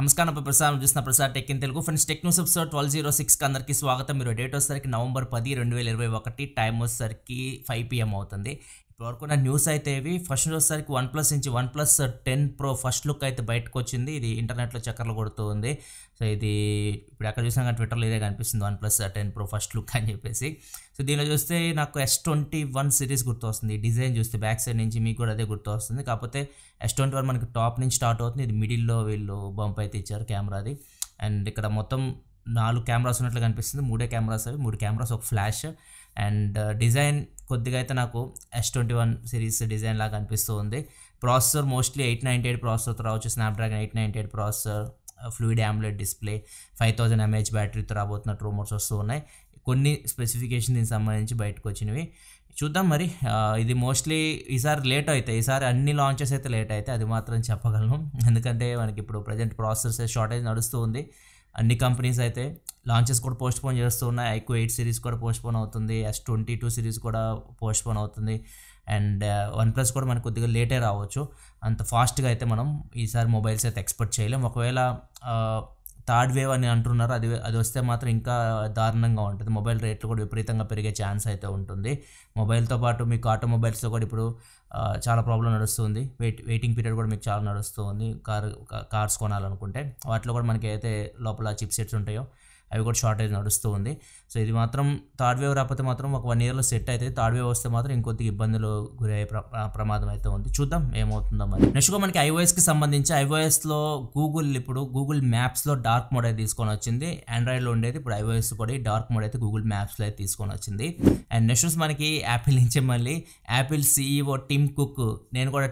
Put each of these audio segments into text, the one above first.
నమస్కారం ప్రసారం చూసిన Prasad tech in Telugu friends tech news episode twelve zero సిక్స్కి అందరికీ స్వాగతం మీరు డేట్ వచ్చేసరికి నవంబర్ పది రెండు వేల ఇరవై ఒకటి టైం వచ్చేసరికి ఫైవ్ పిఎం అవుతుంది ఇప్పటివరకు నా న్యూస్ అయితే ఇవి ఫస్ట్ చూసేసరికి వన్ ప్లస్ నుంచి one plus ten pro first look అయితే బయటకు వచ్చింది ఇది ఇంటర్నెట్లో చక్కర్లు కొడుతూ ఉంది సో ఇది ఇప్పుడు ఎక్కడ చూసినా కానీ ట్విట్టర్లో ఇదే కనిపిస్తుంది one plus ten pro first look అని చెప్పేసి సో దీనిలో చూస్తే నాకు ఎస్ ట్వంటీ వన్ సిరీస్ గుర్తొస్తుంది డిజైన్ చూస్తే బ్యాక్ సైడ్ నుంచి మీకు కూడా అదే గుర్తొస్తుంది కాకపోతే ఎస్ ట్వంటీ వన్ మనకి టాప్ నుంచి స్టార్ట్ అవుతుంది ఇది మిడిల్లో వీళ్ళు బంప్ అయితే ఇచ్చారు కెమెరాది అండ్ ఇక్కడ మొత్తం నాలుగు కెమెరాస్ ఉన్నట్లు కనిపిస్తుంది మూడే కెమెరాస్ అవి మూడు కెమెరాస్ ఒక ఫ్లాష్ అండ్ uh, డిజైన్ కొద్దిగా అయితే నాకు S twenty one series design లాగా అనిపిస్తూ ఉంది processor mostly eight ninety eight ప్రాసెసర్తో రావచ్చు snapdragon eight ninety eight processor fluid AMOLED display five thousand M H బ్యాటరీతో రాబోతున్నట్టు రూమర్స్ వస్తూ ఉన్నాయి కొన్ని స్పెసిఫికేషన్ దీనికి సంబంధించి బయటకు వచ్చినవి చూద్దాం మరి uh, ఇది మోస్ట్లీ ఈసారి లేట్ అవుతాయి ఈసారి అన్ని లాంచెస్ అయితే లేట్ అవుతాయి అది మాత్రం చెప్పగలను ఎందుకంటే మనకి ఇప్పుడు ప్రజెంట్ ప్రాసెసర్స్ షార్టేజ్ నడుస్తూ ఉంది అన్ని కంపెనీస్ అయితే లాంచెస్ కూడా పోస్ట్ పోన్ చేస్తూ ఉన్నాయి ఐక్యూ ఎయిట్ సిరీస్ కూడా పోస్ట్ పోన్ అవుతుంది ఎస్ ట్వంటీ టూ సిరీస్ కూడా పోస్ట్ పోన్ అవుతుంది అండ్ uh, వన్ ప్లస్ కూడా మనకు కొద్దిగా లేటే రావచ్చు అంత ఫాస్ట్గా అయితే మనం ఈసారి మొబైల్స్ అయితే ఎక్స్పెక్ట్ చేయలేం ఒకవేళ uh, థర్డ్ వేవ్ అని అంటున్నారు అది అది వస్తే మాత్రం ఇంకా దారుణంగా ఉంటుంది మొబైల్ రేట్లు కూడా విపరీతంగా పెరిగే ఛాన్స్ అయితే ఉంటుంది మొబైల్తో పాటు మీకు ఆటోమొబైల్స్లో కూడా ఇప్పుడు uh, చాలా ప్రాబ్లం నడుస్తుంది వెయిట్ వెయిటింగ్ పీరియడ్ కూడా మీకు చాలా నడుస్తుంది కార్ కార్స్ కొనాలనుకుంటే వాటిలో కూడా మనకి అయితే లోపల చిప్ సెట్స్ ఉంటాయో అవి కూడా షార్టేజ్ నడుస్తూ ఉంది సో ఇది మాత్రం థర్డ్ వేవ్ రాకపోతే మాత్రం ఒక వన్ ఇయర్లో సెట్ అయితే థర్డ్ వేవ్ వస్తే మాత్రం ఇంకొద్ది ఇబ్బందులు గురయ్యే ప్రమాదం అయితే ఉంది చూద్దాం ఏమవుతుందో మరి నెక్స్ట్గా మనకి ఐఓఎస్కి సంబంధించి ఐఓఎస్లో గూగుల్ ఇప్పుడు గూగుల్ మ్యాప్స్లో డార్క్ మోడ్ అయితే తీసుకొని వచ్చింది ఆండ్రాయిడ్లో ఉండేది ఇప్పుడు ఐఓఎస్ కూడా డార్క్ మోడ్ అయితే గూగుల్ మ్యాప్స్లో అయితే తీసుకొని వచ్చింది అండ్ నెక్స్ట్ మనకి యాపిల్ నుంచి మళ్ళీ యాపిల్ సీఈఓ టిమ్ కుక్ నేను కూడా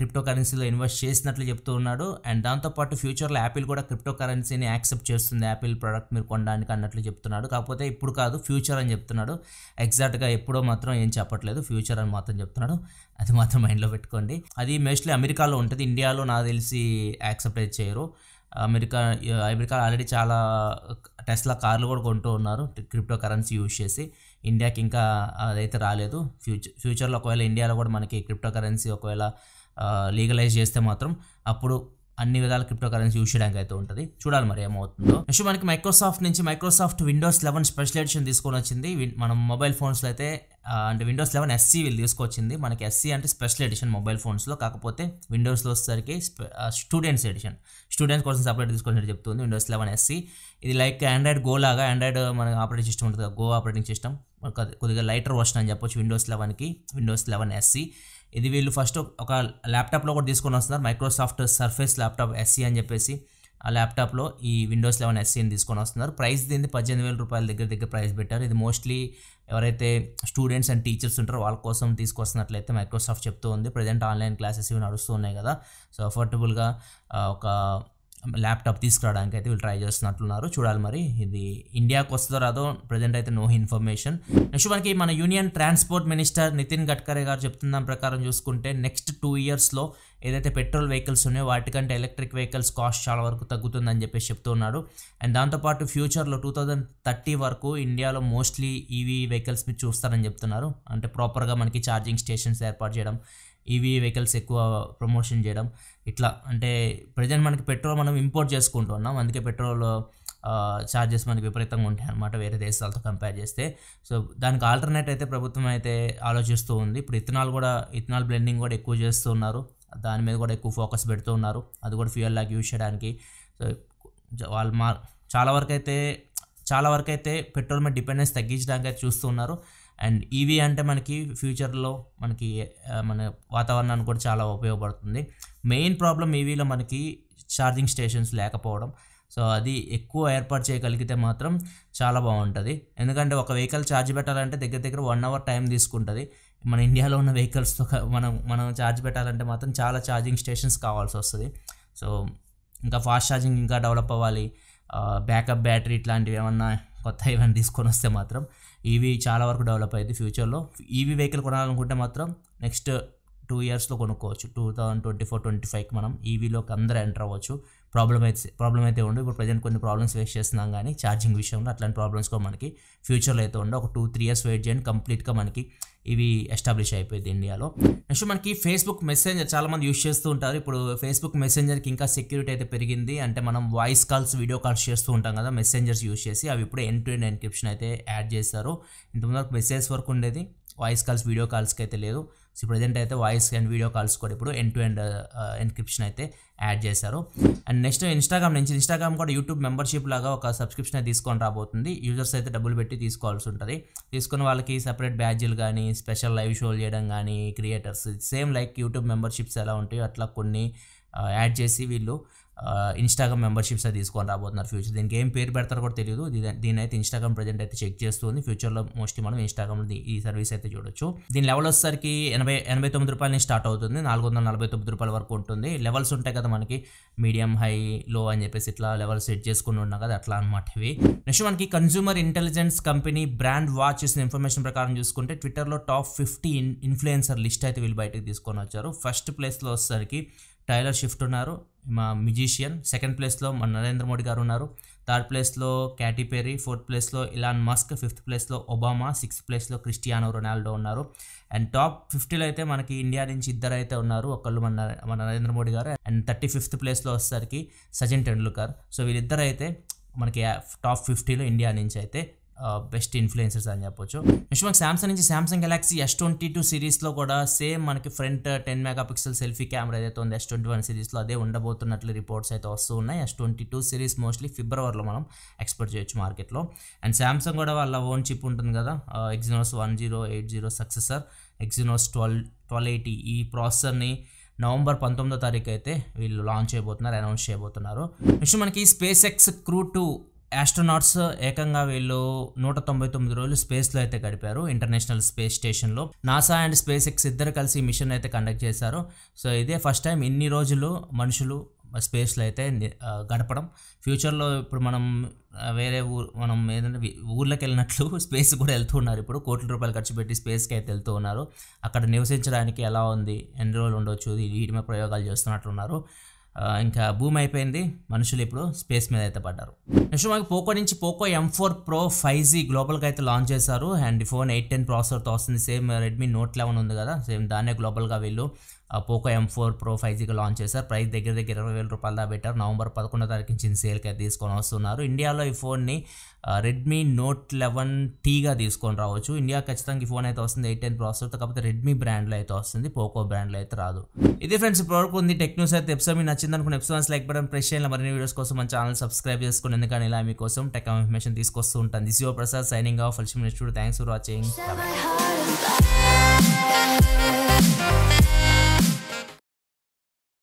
క్రిప్టో కరెన్సీలో ఇన్వెస్ట్ చేసినట్లు చెప్తూ ఉన్నాడు అండ్ దాంతోపాటు ఫ్యూచర్లో యాపిల్ కూడా క్రిప్టో కరెన్సీని యాక్సెప్ట్ చేస్తుంది యాపిల్ ప్రోడక్ట్ మీరు కొనడానికి అన్నట్లు చెప్తున్నాడు కాకపోతే ఇప్పుడు కాదు ఫ్యూచర్ అని చెప్తున్నాడు ఎగ్జాక్ట్గా ఎప్పుడో మాత్రం ఏం చెప్పట్లేదు ఫ్యూచర్ అని మాత్రం చెప్తున్నాడు అది మాత్రం మైండ్లో పెట్టుకోండి అది మోస్ట్లీ అమెరికాలో ఉంటుంది ఇండియాలో నాకు తెలిసి యాక్సెప్ట్ చేయరు అమెరికా అమెరికా ఆల్రెడీ చాలా టెస్లా కార్లు కూడా కొంటూ ఉన్నారు క్రిప్టో కరెన్సీ యూజ్ చేసి ఇండియాకి ఇంకా అదైతే రాలేదు ఫ్యూచర్ ఫ్యూచర్లో ఒకవేళ ఇండియాలో కూడా మనకి క్రిప్టో కరెన్సీ ఒకవేళ లీగలైజ్ చేస్తే మాత్రం అప్పుడు అన్ని విధాల క్రిప్టో కరెన్సీ యూస్ చేయడానికి అయితే ఉంటుంది చూడాలి మరి ఏమవుతుందో నెక్స్ట్ మనకి మైక్రోసాఫ్ట్ నుంచి Microsoft windows eleven special edition తీసుకొని వచ్చింది మనం మొబైల్ ఫోన్స్లో అయితే అంటే విండోస్ లెవెన్ ఎస్సీ వీళ్ళు తీసుకొచ్చింది మనకి ఎస్సీ అంటే స్పెషల్ ఎడిషన్ మొబైల్ ఫోన్స్లో కాకపోతే విండోస్లో వచ్చేసరికి స్టూడెంట్స్ ఎడిషన్ స్టూడెంట్స్ కోసం సపరేట్ తీసుకొచ్చినట్టు చెప్తుంది విండోస్ లెవెన్ ఎస్సీ ఇది లైక్ ఆండ్రాయిడ్ గో లాగా ఆండ్రాయిడ్ మన ఆపరేటింగ్ సిస్టమ్ ఉంటుంది గో ఆపరేటింగ్ సిస్టమ్ కొద్దిగా లైటర్ వర్షన్ అని చెప్పొచ్చు విండోస్ లెవెన్కి విండోస్ లెవెన్ ఎస్సీ ఇది వీళ్ళు ఫస్ట్ ఒక ల్యాప్టాప్లో కూడా తీసుకొని వస్తున్నారు మైక్రోసాఫ్ట్ సర్ఫేస్ ల్యాప్టాప్ ఎస్సీ అని చెప్పేసి ఆ ల్యాప్టాప్లో ఈ విండోస్ లెవెన్ అని తీసుకొని వస్తున్నారు ప్రైస్ దీన్ని పద్దెనిమిది వేల రూపాయల దగ్గర దగ్గర ప్రైస్ పెట్టారు ఇది మోస్ట్లీ ఎవరైతే స్టూడెంట్స్ అండ్ టీచర్స్ ఉంటారో వాళ్ళ కోసం తీసుకొస్తున్నట్లయితే మైక్రోసాఫ్ట్ చెప్తూ ఉంది ప్రజెంట్ ఆన్లైన్ క్లాసెస్ ఇవి నడుస్తూ ఉన్నాయి కదా సో అఫోర్డబుల్గా ఒక ల్యాప్టాప్ తీసుకురావడానికి అయితే వీళ్ళు ట్రై చేస్తున్నట్లున్నారు చూడాలి మరి ఇది ఇండియాకి వస్తుందో రాదో ప్రజెంట్ అయితే నో ఇన్ఫర్మేషన్ నెక్స్ట్ మనకి మన union transport minister Nitin Gadkari గారు చెప్తున్న ప్రకారం చూసుకుంటే నెక్స్ట్ టూ ఇయర్స్లో ఏదైతే పెట్రోల్ వెహికల్స్ ఉన్నాయో వాటికంటే ఎలక్ట్రిక్ వెహికల్స్ కాస్ట్ చాలా వరకు తగ్గుతుందని చెప్పేసి చెప్తున్నాడు అండ్ దాంతోపాటు ఫ్యూచర్లో టూ థౌజండ్ థర్టీ వరకు ఇండియాలో మోస్ట్లీ ఈవీ వెహికల్స్ మీరు చూస్తారని చెప్తున్నారు అంటే ప్రాపర్గా మనకి ఛార్జింగ్ స్టేషన్స్ ఏర్పాటు చేయడం ఈవీ e వెహికల్స్ ఎక్కువ ప్రమోషన్ చేయడం ఇట్లా అంటే ప్రజెంట్ మనకి పెట్రోల్ మనం ఇంపోర్ట్ చేసుకుంటున్నాం అందుకే పెట్రోల్ ఛార్జెస్ మనకి విపరీతంగా ఉంటాయి అనమాట వేరే దేశాలతో కంపేర్ చేస్తే సో దానికి ఆల్టర్నేట్ అయితే ప్రభుత్వం అయితే ఆలోచిస్తూ ఉంది ఇప్పుడు ఇథనాల్ కూడా ఇథనాల్ బ్లెండింగ్ కూడా ఎక్కువ చేస్తూ ఉన్నారు దాని మీద కూడా ఎక్కువ ఫోకస్ పెడుతూ ఉన్నారు అది కూడా ఫ్యూయల్ లాగా యూజ్ చేయడానికి సో వాళ్ళు మా చాలా వరకు అయితే చాలా వరకు అయితే పెట్రోల్ మీద డిపెండెన్స్ తగ్గించడానికి అయితే చూస్తున్నారు అండ్ ఈవీ అంటే మనకి ఫ్యూచర్లో మనకి మన వాతావరణానికి కూడా చాలా ఉపయోగపడుతుంది మెయిన్ ప్రాబ్లం ఈవీలో మనకి ఛార్జింగ్ స్టేషన్స్ లేకపోవడం సో అది ఎక్కువ ఏర్పాటు చేయగలిగితే మాత్రం చాలా బాగుంటుంది ఎందుకంటే ఒక వెహికల్ ఛార్జ్ పెట్టాలంటే దగ్గర దగ్గర వన్ అవర్ టైం తీసుకుంటుంది మన ఇండియాలో ఉన్న వెహికల్స్తో మనం మనం ఛార్జ్ పెట్టాలంటే మాత్రం చాలా ఛార్జింగ్ స్టేషన్స్ కావాల్సి వస్తుంది సో ఇంకా ఫాస్ట్ ఛార్జింగ్ ఇంకా డెవలప్ అవ్వాలి బ్యాకప్ బ్యాటరీ ఇట్లాంటివి ఏమన్నా కొత్త ఏమైనా తీసుకొని వస్తే మాత్రం ఇవి చాలా వరకు డెవలప్ అయింది ఫ్యూచర్లో ఈవీ వెహికల్ కొనాలనుకుంటే మాత్రం నెక్స్ట్ టూ ఇయర్స్లో కొనుక్కోవచ్చు two thousand twenty four twenty ఫైవ్కి మనం ఈవీలోకి అందరూ ఎంటర్ అవ్వచ్చు ప్రాబ్లం అయితే ప్రాబ్లం అయితే ఉండదు ఇప్పుడు ప్రజెంట్ కొన్ని ప్రాబ్లమ్స్ ఫేస్ చేస్తున్నాం కానీ ఛార్జింగ్ విషయంలో అట్లాంటి ప్రాబ్లమ్స్ కూడా మనకి ఫ్యూచర్లో అయితే ఉండవు ఒక టూ త్రీ ఇయర్స్ వెయిట్ చేయండి కంప్లీట్గా మనకి ఇవి ఎస్టాబ్లిష్ అయిపోయింది ఇండియాలో నెక్స్ట్ మనకి ఫేస్బుక్ మెసెంజర్ చాలామంది యూస్ చేస్తూ ఉంటారు ఇప్పుడు ఫేస్బుక్ మెసెంజర్కి ఇంకా సెక్యూరిటీ అయితే పెరిగింది అంటే మనం వాయిస్ కాల్స్ వీడియో కాల్స్ చేస్తూ ఉంటాం కదా మెసెంజర్స్ యూస్ చేసి అవి ఇప్పుడు ఎన్ టు ఎన్ ఎన్క్రిప్షన్ అయితే యాడ్ చేస్తారు ఇంతకుముందు మెసేజ్ వరకు ఉండేది వాయిస్ కాల్స్ వీడియో కాల్స్కి అయితే లేదు సో ప్రజెంట్ అయితే వాయిస్ అండ్ వీడియో కాల్స్ కూడా ఇప్పుడు ఎన్ టు ఎండ్ ఎన్క్రిప్షన్ అయితే యాడ్ చేశారు అండ్ నెక్స్ట్ ఇన్స్టాగ్రామ్ నుంచి ఇన్స్టాగ్రామ్ కూడా యూట్యూబ్ మెంబర్షిప్ లాగా ఒక సబ్స్క్రిప్షన్ తీసుకొని రాబోతుంది యూజర్స్ అయితే డబ్బులు పెట్టి తీసుకోవాల్సి ఉంటుంది తీసుకున్న వాళ్ళకి సపరేట్ బ్యాడ్జీలు కానీ స్పెషల్ లైవ్ షోలు చేయడం కానీ creators same like YouTube memberships ఎలా ఉంటాయో అట్లా కొన్ని యాడ్ uh, చేసి వీళ్ళు ఇన్స్టాగ్రామ్ మెంబర్షిప్స్ అయితే తీసుకొని రాబోతున్నారు ఫ్యూచర్ దీనికి ఏం పేరు పెడతారో కూడా తెలియదు దీని అయితే ఇన్స్టాగ్రామ్ ప్రజెంట్ అయితే చెక్ చేస్తుంది ఫ్యూచర్లో మోస్ట్లీ మనం ఇన్స్టాగ్రామ్ ఈ సర్వీస్ అయితే చూడొచ్చు దీని లెవెల్ వచ్చేసరికి ఎనభై ఎనభై తొమ్మిది రూపాయల స్టార్ట్ అవుతుంది నాలుగు వందల నలభై తొమ్మిది రూపాయల వరకు ఉంటుంది లెవెల్స్ ఉంటాయి కదా మనకి మీడియం హై లో అని చెప్పేసి ఇట్లా లెవెల్ సెట్ చేసుకుని ఉన్నా కదా అట్లా అనమాట ఇవి నెక్స్ట్ మనకి consumer intelligence company brand watch చేసిన ఇన్ఫర్మేషన్ ప్రకారం చూసుకుంటే ట్విట్టర్లో టాప్ ఫిఫ్టీ ఇన్ఫ్లుయెన్సర్ లిస్ట్ అయితే వీళ్ళు బయటకు తీసుకొని వచ్చారు ఫస్ట్ ప్లేస్లో వచ్చేసరికి టైలర్ షిఫ్ట్ ఉన్నారు మా మ్యూజిషియన్ సెకండ్ ప్లేస్లో మన నరేంద్ర మోడీ గారు ఉన్నారు థర్డ్ ప్లేస్లో క్యాటీ పెరీ ఫోర్త్ ప్లేస్లో ఇలాన్ మస్క్ ఫిఫ్త్ ప్లేస్లో ఒబామా సిక్స్త్ ప్లేస్లో క్రిస్టియానో రొనాల్డో ఉన్నారు అండ్ టాప్ ఫిఫ్టీలో అయితే మనకి ఇండియా నుంచి ఇద్దరు అయితే ఉన్నారు ఒకళ్ళు మన మన నరేంద్ర మోడీ గారు అండ్ థర్టీ ఫిఫ్త్ ప్లేస్లో వచ్చేసరికి సచిన్ టెండూల్కర్ సో వీళ్ళిద్దరు అయితే మనకి టాప్ ఫిఫ్టీలో ఇండియా నుంచి అయితే బెస్ట్ ఇన్ఫ్లుయెన్సర్స్ అని చెప్పొచ్చు నెక్స్ట్ మనకి శాంసంగ్ నుంచి Samsung galaxy S twenty two సిరీస్లో కూడా సేమ్ మనకి front ten mega pixel selfie camera ఏదైతే ఉంది ఎస్ ట్వంటీ వన్ సిరీస్లో అదే ఉండబోతున్నట్లు రిపోర్ట్స్ అయితే వస్తూ ఉన్నాయి S twenty two series mostly ఫిబ్రవరిలో మనం ఎక్స్పెక్ట్ చేయొచ్చు మార్కెట్లో అండ్ శాంసంగ్ కూడా వాళ్ళ ఓన్ చిప్ ఉంటుంది కదా Exynos one zero eight zero successor Exynos twelve twelve eighty ఈ ప్రాసెసర్ని నవంబర్ పంతొమ్మిదో తారీఖు అయితే వీళ్ళు లాంచ్ చేయబోతున్నారు అనౌన్స్ చేయబోతున్నారు నెక్స్ట్ మనకి space X crew two astronauts ఏకంగా వీళ్ళు నూట తొంభై తొమ్మిది రోజులు స్పేస్లో అయితే గడిపారు ఇంటర్నేషనల్ స్పేస్ స్టేషన్లో నాసా అండ్ స్పేస్ ఎక్స్ ఇద్దరు కలిసి మిషన్ అయితే కండక్ట్ చేశారు సో ఇదే ఫస్ట్ టైం ఇన్ని రోజులు మనుషులు స్పేస్లో అయితే గడపడం ఫ్యూచర్లో ఇప్పుడు మనం వేరే ఊరు మనం ఏదంటే ఊర్లోకి వెళ్ళినట్లు స్పేస్ కూడా వెళ్తూ ఉన్నారు ఇప్పుడు కోట్ల రూపాయలు ఖర్చు పెట్టి స్పేస్కి అయితే వెళ్తూ ఉన్నారు అక్కడ నివసించడానికి ఎలా ఉంది ఎన్ని రోజులు ఉండొచ్చు వీటి మీద ప్రయోగాలు చేస్తున్నట్లున్నారు ఇంకా భూమి అయిపోయింది మనుషులు ఇప్పుడు స్పేస్ మీద అయితే పడ్డారు నెక్స్ట్ మనకి పోకో నుంచి Poco M four pro five G గ్లోబల్గా అయితే లాంచ్ చేశారు అండ్ ఫోన్ ఎయిట్ టెన్ ప్రాసెసర్తో వస్తుంది సేమ్ రెడ్మీ నోట్ లెవెన్ ఉంది కదా సేమ్ దాన్నే గ్లోబల్గా వీళ్ళు Poco M four pro five జీకి లాంచ్ చేశారు ప్రైస్ దగ్గర దగ్గర ఇరవై వేల రూపాయల దా పెట్టారు నవంబర్ పదకొండో తారీఖు నుంచి సేల్కి అయితే తీసుకొని వస్తున్నారు ఇండియాలో ఈ ఫోన్ని రెడ్మీ నోట్ లెవెన్ టీగా తీసుకొని రావచ్చు ఇండియా ఖచ్చితంగా ఈ ఫోన్ అయితే వస్తుంది ఎయిట్ టెన్ ప్రాసెసర్తో కాకపోతే రెడ్మీ బ్రాండ్లో అయితే వస్తుంది పోకో బ్రాండ్లో అయితే రాదు ఇది ఫ్రెండ్స్ ఇప్పటివరకు ఉంది టెక్ న్యూస్ అయితే ఎప్సో మీకు నచ్చింది అనుకున్న ఎప్సోన్స్ లైక్ బటన్ ప్రెస్ చేయాలి మరిన్ని వీడియోస్ కోసం మన ఛానల్ సబ్స్క్రైబ్ చేసుకుని ఎందుకని ఇలా మీకోసం టెక్ ఇన్ఫర్మేషన్ తీసుకొస్తూ ఉంటాను దిస్ ప్రసాద్ సైనింగ్ ఆఫ్ ఫల్షిమ్ ఇన్స్టిట్యూట్ థ్యాంక్స్ ఫర్ వాచింగ్